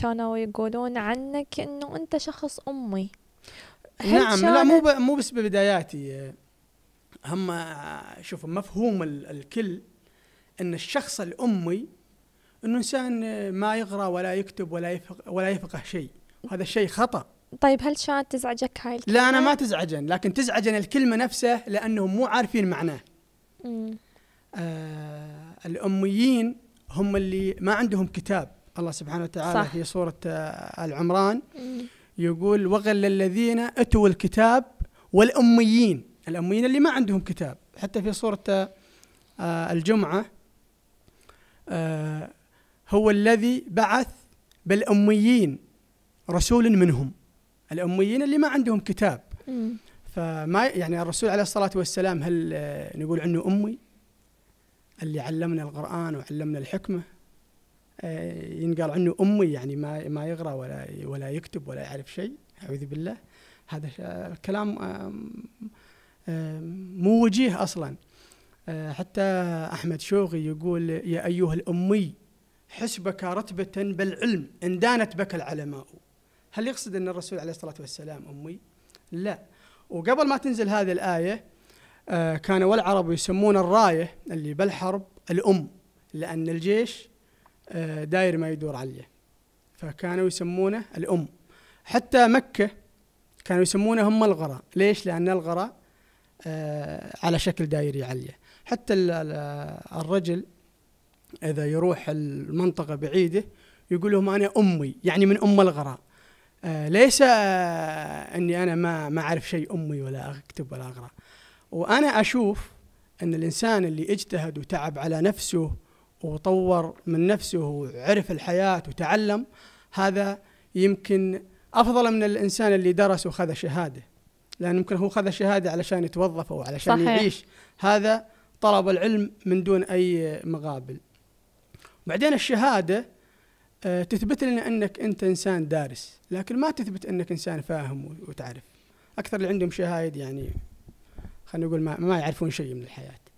كانوا يقولون عنك انه انت شخص امي نعم لا مو مو بس ببداياتي هم شوف مفهوم الكل ان الشخص الامي انه انسان ما يقرا ولا يكتب ولا يفقه ولا يفقه شيء وهذا الشيء خطا طيب هل كانت تزعجك هاي الكلمه؟ لا انا ما تزعجن لكن تزعجن الكلمه نفسها لانهم مو عارفين معناه آه الاميين هم اللي ما عندهم كتاب الله سبحانه وتعالى صح. في سورة آه، آل عمران يقول وغل الذين أتوا الكتاب والأميين الأميين اللي ما عندهم كتاب حتى في سورة آه، آه، الجمعة هو الذي بعث بالأميين رسول منهم الأميين اللي ما عندهم كتاب فما يعني الرسول عليه الصلاة والسلام هل نقول عنه أمي اللي علمنا القرآن وعلمنا الحكمة آه، ينقال عنه امي يعني ما ما يقرا ولا ولا يكتب ولا يعرف شيء اعوذ بالله هذا الكلام مو وجيه اصلا آه، حتى احمد شوقي يقول يا ايها الامي حسبك رتبه بالعلم ان دانت بك العلماء هل يقصد ان الرسول عليه الصلاه والسلام امي؟ لا وقبل ما تنزل هذه الايه آه، كان والعرب يسمون الرايه اللي بالحرب الام لان الجيش آه، داير ما يدور عليه فكانوا يسمونه الأم حتى مكة كانوا يسمونه هم الغراء ليش؟ لأن الغراء آه، على شكل دايري عليه حتى الرجل إذا يروح المنطقة بعيدة يقول لهم أنا أمي يعني من أم الغراء آه، ليس أني أنا ما ما أعرف شيء أمي ولا أكتب ولا أقرأ وأنا أشوف أن الإنسان اللي اجتهد وتعب على نفسه وطور من نفسه وعرف الحياة وتعلم هذا يمكن أفضل من الإنسان اللي درس وخذ شهادة لأن يمكن هو خذ شهادة علشان يتوظف أو علشان صحيح. يعيش هذا طلب العلم من دون أي مقابل بعدين الشهادة آه، تثبت لنا أنك أنت إنسان دارس لكن ما تثبت أنك إنسان فاهم وتعرف أكثر اللي عندهم شهايد يعني خلينا نقول ما, ما يعرفون شيء من الحياة